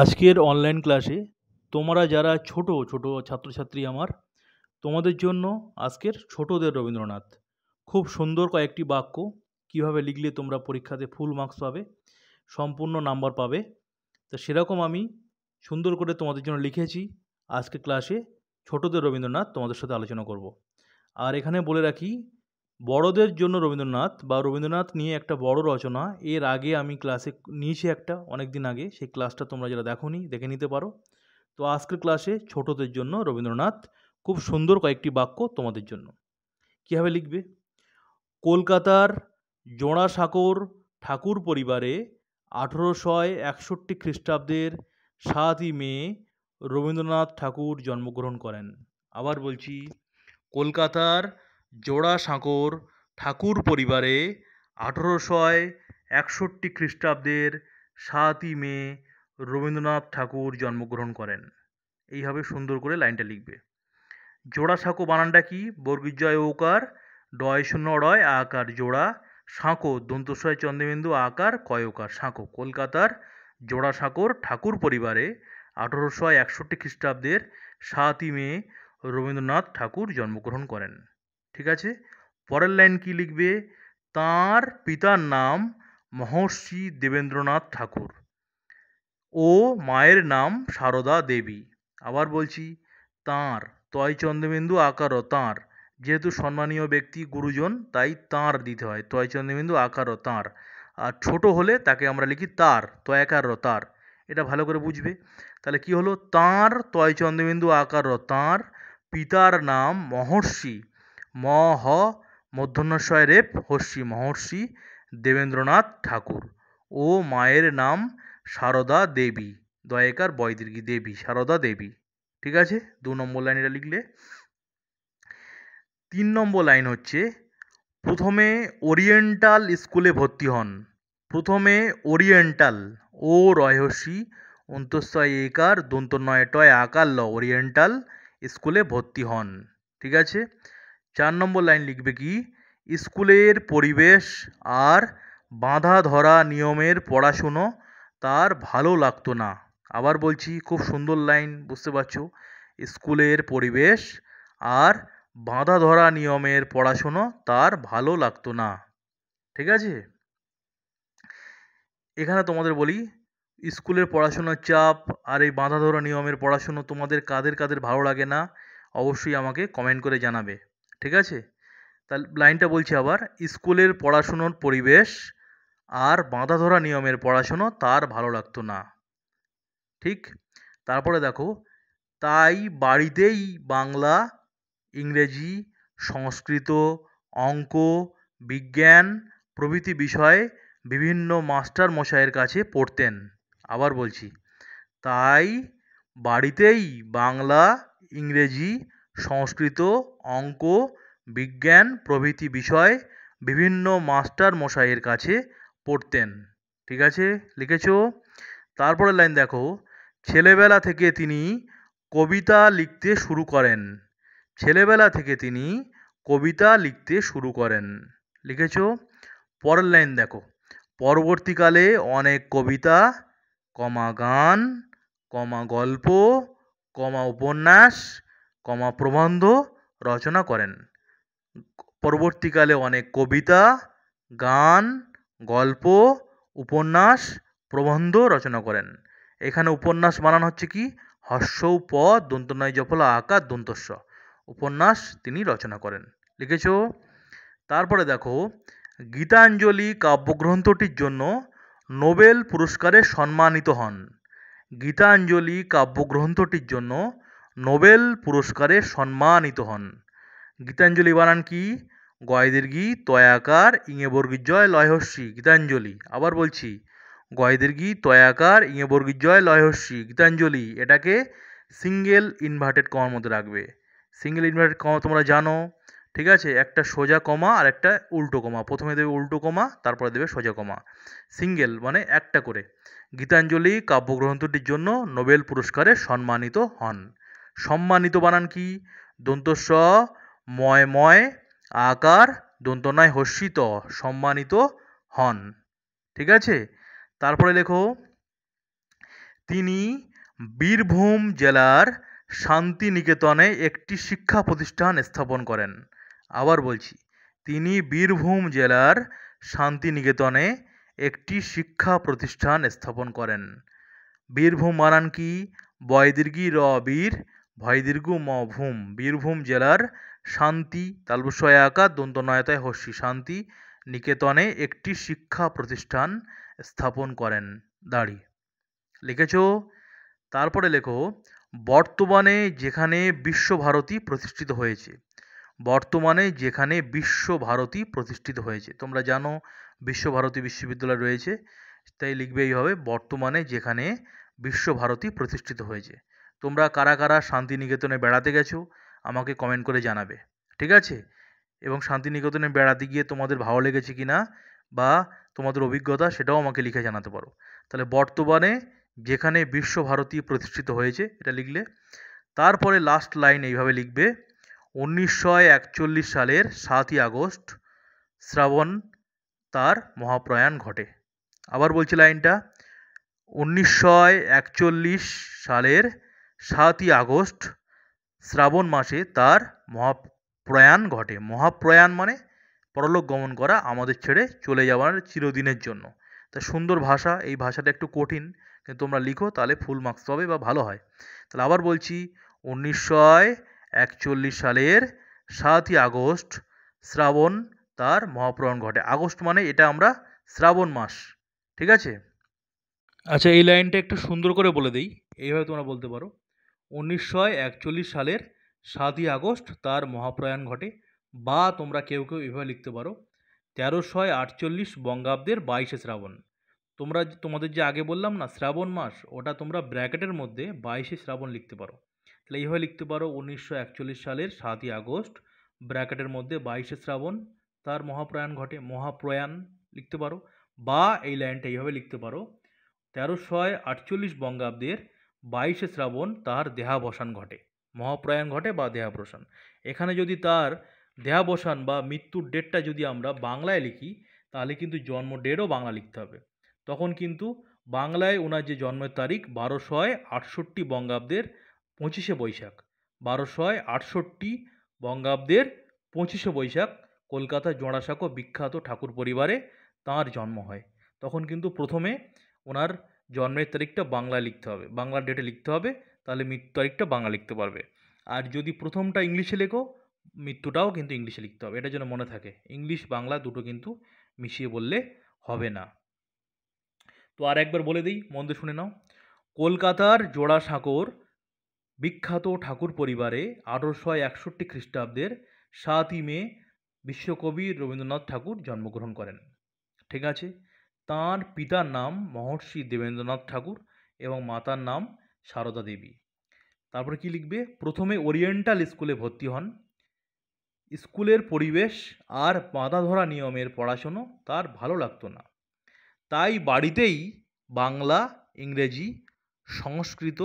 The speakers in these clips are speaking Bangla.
আজকের অনলাইন ক্লাসে তোমরা যারা ছোট ছোট ছাত্রছাত্রী আমার তোমাদের জন্য আজকের ছোটদের রবীন্দ্রনাথ খুব সুন্দর কয়েকটি বাক্য কিভাবে লিখলে তোমরা পরীক্ষাতে ফুল মার্কস পাবে সম্পূর্ণ নাম্বার পাবে তো সেরকম আমি সুন্দর করে তোমাদের জন্য লিখেছি আজকে ক্লাসে ছোটদের রবীন্দ্রনাথ তোমাদের সাথে আলোচনা করব আর এখানে বলে রাখি বড়দের জন্য রবীন্দ্রনাথ বা রবীন্দ্রনাথ নিয়ে একটা বড় রচনা এর আগে আমি ক্লাসে নিয়েছি একটা অনেক দিন আগে সেই ক্লাসটা তোমরা যারা দেখো দেখে নিতে পারো তো আজকের ক্লাসে ছোটদের জন্য রবীন্দ্রনাথ খুব সুন্দর কয়েকটি বাক্য তোমাদের জন্য কীভাবে লিখবে কলকাতার জোড়াসাঁকোর ঠাকুর পরিবারে আঠেরোশয় একষট্টি খ্রিস্টাব্দের সাতই মে রবীন্দ্রনাথ ঠাকুর জন্মগ্রহণ করেন আবার বলছি কলকাতার জোড়া সাঁকোর ঠাকুর পরিবারে আঠেরোশয় একষট্টি খ্রিস্টাব্দের সাতই মে রবীন্দ্রনাথ ঠাকুর জন্মগ্রহণ করেন এইভাবে সুন্দর করে লাইনটা লিখবে জোড়া সাঁকো বানানটা কি বর্গিজয় ওকার ডয় শূন্য ডয় আকার জোড়া সাঁকো দন্তস্বয় চন্দ্রবিন্দু আকার কয়কার সাঁকো কলকাতার জোড়া সাঁকোর ঠাকুর পরিবারে আঠেরোশো একষট্টি খ্রিস্টাব্দের সাতই মে রবীন্দ্রনাথ ঠাকুর জন্মগ্রহণ করেন ঠিক আছে পরের লাইন কী লিখবে তাঁর পিতার নাম মহর্ষি দেবেন্দ্রনাথ ঠাকুর ও মায়ের নাম সারদা দেবী আবার বলছি তাঁর তয় চন্দ্রবিন্দু আকার তাঁর যেহেতু সম্মানীয় ব্যক্তি গুরুজন তাই তাঁর দিতে হয় তয় চন্দ্রবিন্দু আকার তাঁর আর ছোট হলে তাকে আমরা লিখি তার তয়াকার তার এটা ভালো করে বুঝবে তাহলে কি হলো তাঁর তয় চন্দ্রবিন্দু আকার তাঁর পিতার নাম মহর্ষি ম হ মূর্ধন্যস্বয় রেপ হর্ষি মহর্ষি দেবেন্দ্রনাথ ঠাকুর ও মায়ের নাম সারদা দেবী দয়েকার বয় দীর্ঘি দেবী সারদা দেবী ঠিক আছে দু নম্বর লাইন এটা লিখলে তিন নম্বর লাইন হচ্ছে প্রথমে ওরিয়েন্টাল স্কুলে ভর্তি হন প্রথমে ওরিয়েন্টাল ও রহস্যি অন্তঃস্বয় একার দন্তনয় টয় আকার ল ওরিয়েন্টাল স্কুলে ভর্তি হন ঠিক আছে চার নম্বর লাইন লিখবে কি স্কুলের পরিবেশ আর বাঁধা ধরা নিয়মের পড়াশুনো তার ভালো লাগতো না আবার বলছি খুব সুন্দর লাইন বুঝতে পারছো স্কুলের পরিবেশ আর বাঁধা ধরা নিয়মের পড়াশুনো তার ভালো লাগতো না ঠিক আছে এখানে তোমাদের বলি স্কুলের পড়াশোনার চাপ আর এই বাঁধা ধরা নিয়মের পড়াশুনো তোমাদের কাদের কাদের ভালো লাগে না অবশ্যই আমাকে কমেন্ট করে জানাবে ঠিক আছে তাহলে লাইনটা বলছি আবার স্কুলের পড়াশুনোর পরিবেশ আর বাঁধা ধরা নিয়মের পড়াশুনো তার ভালো লাগতো না ঠিক তারপরে দেখো তাই বাড়িতেই বাংলা ইংরেজি সংস্কৃত অঙ্ক বিজ্ঞান প্রভৃতি বিষয়ে বিভিন্ন মাস্টার মশাইয়ের কাছে পড়তেন আবার বলছি তাই বাড়িতেই বাংলা ইংরেজি সংস্কৃত অঙ্ক বিজ্ঞান প্রভৃতি বিষয় বিভিন্ন মাস্টার মশাইয়ের কাছে পড়তেন ঠিক আছে লিখেছো তারপরের লাইন দেখো ছেলেবেলা থেকে তিনি কবিতা লিখতে শুরু করেন ছেলেবেলা থেকে তিনি কবিতা লিখতে শুরু করেন লিখেছ পরের লাইন দেখো পরবর্তীকালে অনেক কবিতা কমা গান কমা গল্প কমা উপন্যাস কমা প্রবন্ধ রচনা করেন পরবর্তীকালে অনেক কবিতা গান গল্প উপন্যাস প্রবন্ধ রচনা করেন এখানে উপন্যাস বানানো হচ্ছে কি হস্য প দন্তনয় জফলা আকার দন্তস্ব উপন্যাস তিনি রচনা করেন লিখেছ তারপরে দেখো গীতাঞ্জলি কাব্যগ্রন্থটির জন্য নোবেল পুরস্কারে সম্মানিত হন গীতাঞ্জলি কাব্যগ্রন্থটির জন্য নোবেল পুরস্কারে সম্মানিত হন গীতাঞ্জলি বানান কি গি তয়াকার ইঙেবর্গিজয় লয়হস্যি গীতাঞ্জলি আবার বলছি গয়দীর্ঘি তয়াকার ইঙেবর্গিজয় লয়হস্যি গীতাঞ্জলি এটাকে সিঙ্গেল ইনভার্টেড কমার মধ্যে রাখবে সিঙ্গেল ইনভার্টেড কমা তোমরা জানো ঠিক আছে একটা সোজা কমা আর একটা উল্টো কমা প্রথমে দেবে উল্টো কমা তারপরে দেবে সোজা কমা সিঙ্গেল মানে একটা করে গীতাঞ্জলি কাব্যগ্রন্থটির জন্য নোবেল পুরস্কারে সম্মানিত হন সম্মানিত বানান কি দন্তস্ব ময় ময় আকার দন্তনয় হর্ষিত সম্মানিত হন ঠিক আছে তারপরে লেখো তিনি বীরভূম জেলার শান্তিনিকেতনে একটি শিক্ষা প্রতিষ্ঠান স্থাপন করেন আবার বলছি তিনি বীরভূম জেলার শান্তিনিকেতনে একটি শিক্ষা প্রতিষ্ঠান স্থাপন করেন বীরভূম মানান কি বয়দীর্ঘি র বীর ভয়দীর্ঘ মভূম বীরভূম জেলার শান্তি তালবুসয় আঁকা দন্তনয়তায় হস্যি শান্তি নিকেতনে একটি শিক্ষা প্রতিষ্ঠান স্থাপন করেন দাঁড়ি লিখেছ তারপরে লেখো বর্তমানে যেখানে বিশ্বভারতী প্রতিষ্ঠিত হয়েছে বর্তমানে যেখানে বিশ্বভারতী প্রতিষ্ঠিত হয়েছে তোমরা জানো বিশ্বভারতী বিশ্ববিদ্যালয় রয়েছে তাই লিখবে এইভাবে বর্তমানে যেখানে বিশ্বভারতী প্রতিষ্ঠিত হয়েছে তোমরা কারা কারা শান্তিনিকেতনে বেড়াতে গেছো আমাকে কমেন্ট করে জানাবে ঠিক আছে এবং শান্তিনিকেতনে বেড়াতে গিয়ে তোমাদের ভালো লেগেছে কি না বা তোমাদের অভিজ্ঞতা সেটাও আমাকে লিখে জানাতে পারো তাহলে বর্তমানে যেখানে বিশ্বভারতী প্রতিষ্ঠিত হয়েছে এটা লিখলে তারপরে লাস্ট লাইন এইভাবে লিখবে উনিশশো সালের সাতই আগস্ট শ্রাবণ তার মহাপ্রয়াণ ঘটে আবার বলছি লাইনটা উনিশশো সালের সাতই আগস্ট শ্রাবণ মাসে তার মহাপ্রয়াণ ঘটে মহাপ্রয়াণ মানে পরলোক গমন করা আমাদের ছেড়ে চলে যাওয়ার চিরদিনের জন্য তা সুন্দর ভাষা এই ভাষাটা একটু কঠিন কিন্তু তোমরা লিখো তাহলে ফুল মার্কস পাবে বা ভালো হয় তাহলে আবার বলছি উনিশশো একচল্লিশ সালের সাতই আগস্ট শ্রাবণ তার মহাপ্রয়াণ ঘটে আগস্ট মানে এটা আমরা শ্রাবণ মাস ঠিক আছে আচ্ছা এই লাইনটা একটু সুন্দর করে বলে দিই এইভাবে তোমরা বলতে পারো উনিশশো একচল্লিশ সালের সাতই আগস্ট তার মহাপ্রয়াণ ঘটে বা তোমরা কেউ কেউ এভাবে লিখতে পারো তেরোশো আটচল্লিশ বঙ্গাব্দের বাইশে শ্রাবণ তোমরা তোমাদের যে আগে বললাম না শ্রাবণ মাস ওটা তোমরা ব্র্যাকেটের মধ্যে বাইশে শ্রাবণ লিখতে পারো তাহলে এইভাবে লিখতে পারো উনিশশো একচল্লিশ সালের সাতই আগস্ট ব্র্যাকেটের মধ্যে বাইশে শ্রাবণ তার মহাপ্রয়াণ ঘটে মহাপ্রয়াণ লিখতে পারো বা এই লাইনটা এইভাবে লিখতে পারো তেরোশো আটচল্লিশ বঙ্গাব্দের বাইশে শ্রাবণ তার দেহাবসান ঘটে মহাপ্রয়াণ ঘটে বা দেহাবসান এখানে যদি তার দেহাবসান বা মৃত্যুর ডেটটা যদি আমরা বাংলায় লিখি তাহলে কিন্তু জন্ম ডেটও বাংলা লিখতে হবে তখন কিন্তু বাংলায় ওনার যে জন্মের তারিখ বারোশয় আটষট্টি বঙ্গাব্দের পঁচিশে বৈশাখ বারোশয় আটষট্টি বঙ্গাব্দের পঁচিশে বৈশাখ কলকাতা জোড়াসাঁকো বিখ্যাত ঠাকুর পরিবারে তাঁর জন্ম হয় তখন কিন্তু প্রথমে ওনার জন্মের তারিখটা বাংলা লিখতে হবে বাংলা ডেটে লিখতে হবে তাহলে মৃত্যু তারিখটা বাংলা লিখতে পারবে আর যদি প্রথমটা ইংলিশে লেখো মৃত্যুটাও কিন্তু ইংলিশে লিখতে হবে এটা যেন মনে থাকে ইংলিশ বাংলা দুটো কিন্তু মিশিয়ে বললে হবে না তো আর একবার বলে দিই মন্দে শুনে নাও কলকাতার জোড়াসাঁকোর বিখ্যাত ঠাকুর পরিবারে আঠারোশো একষট্টি খ্রিস্টাব্দের সাতই মে বিশ্বকবি রবীন্দ্রনাথ ঠাকুর জন্মগ্রহণ করেন ঠিক আছে তাঁর পিতার নাম মহর্ষি দেবেন্দ্রনাথ ঠাকুর এবং মাতার নাম সারদা দেবী তারপরে কি লিখবে প্রথমে ওরিয়েন্টাল স্কুলে ভর্তি হন স্কুলের পরিবেশ আর বাঁধা ধরা নিয়মের পড়াশুনো তার ভালো লাগতো না তাই বাড়িতেই বাংলা ইংরেজি সংস্কৃত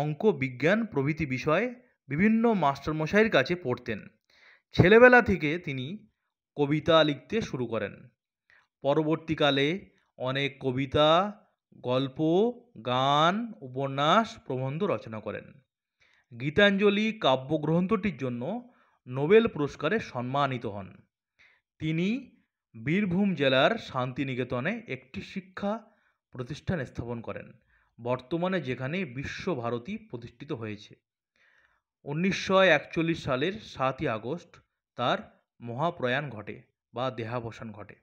অঙ্ক বিজ্ঞান প্রভৃতি বিষয়ে বিভিন্ন মাস্টারমশাইয়ের কাছে পড়তেন ছেলেবেলা থেকে তিনি কবিতা লিখতে শুরু করেন পরবর্তীকালে অনেক কবিতা গল্প গান উপন্যাস প্রবন্ধ রচনা করেন গীতাঞ্জলি কাব্যগ্রন্থটির জন্য নোবেল পুরস্কারে সম্মানিত হন তিনি বীরভূম জেলার শান্তিনিকেতনে একটি শিক্ষা প্রতিষ্ঠান স্থাপন করেন বর্তমানে যেখানে বিশ্বভারতী প্রতিষ্ঠিত হয়েছে উনিশশো সালের সাতই আগস্ট তার মহাপ্রয়াণ ঘটে বা দেহাবসান ঘটে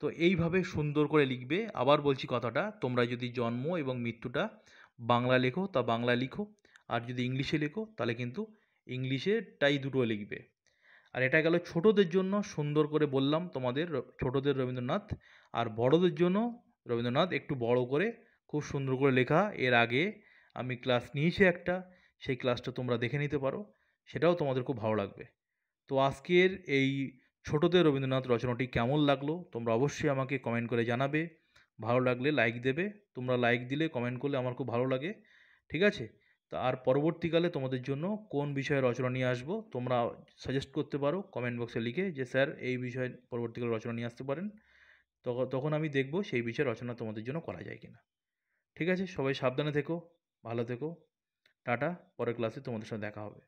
তো এইভাবে সুন্দর করে লিখবে আবার বলছি কথাটা তোমরা যদি জন্ম এবং মৃত্যুটা বাংলা লেখো তা বাংলা লিখো আর যদি ইংলিশে লেখো তাহলে কিন্তু ইংলিশেটাই দুটো লিখবে আর এটা গেল ছোটদের জন্য সুন্দর করে বললাম তোমাদের ছোটদের রবীন্দ্রনাথ আর বড়দের জন্য রবীন্দ্রনাথ একটু বড় করে খুব সুন্দর করে লেখা এর আগে আমি ক্লাস নিয়েছি একটা সেই ক্লাসটা তোমরা দেখে নিতে পারো সেটাও তোমাদের খুব ভালো লাগবে তো আজকের এই ছোটদের রবীন্দ্রনাথ রচনাটি কেমন লাগলো তোমরা অবশ্যই আমাকে কমেন্ট করে জানাবে ভালো লাগলে লাইক দেবে তোমরা লাইক দিলে কমেন্ট করলে আমার খুব ভালো লাগে ঠিক আছে তা আর পরবর্তীকালে তোমাদের জন্য কোন বিষয়ে রচনা নিয়ে আসবো তোমরা সাজেস্ট করতে পারো কমেন্ট বক্সে লিখে যে স্যার এই বিষয়ে পরবর্তীকালে রচনা নিয়ে আসতে পারেন তখন আমি দেখব সেই বিষয়ে রচনা তোমাদের জন্য করা যায় কিনা ঠিক আছে সবাই সাবধানে থেকো ভালো থেকো টাটা পরের ক্লাসে তোমাদের সাথে দেখা হবে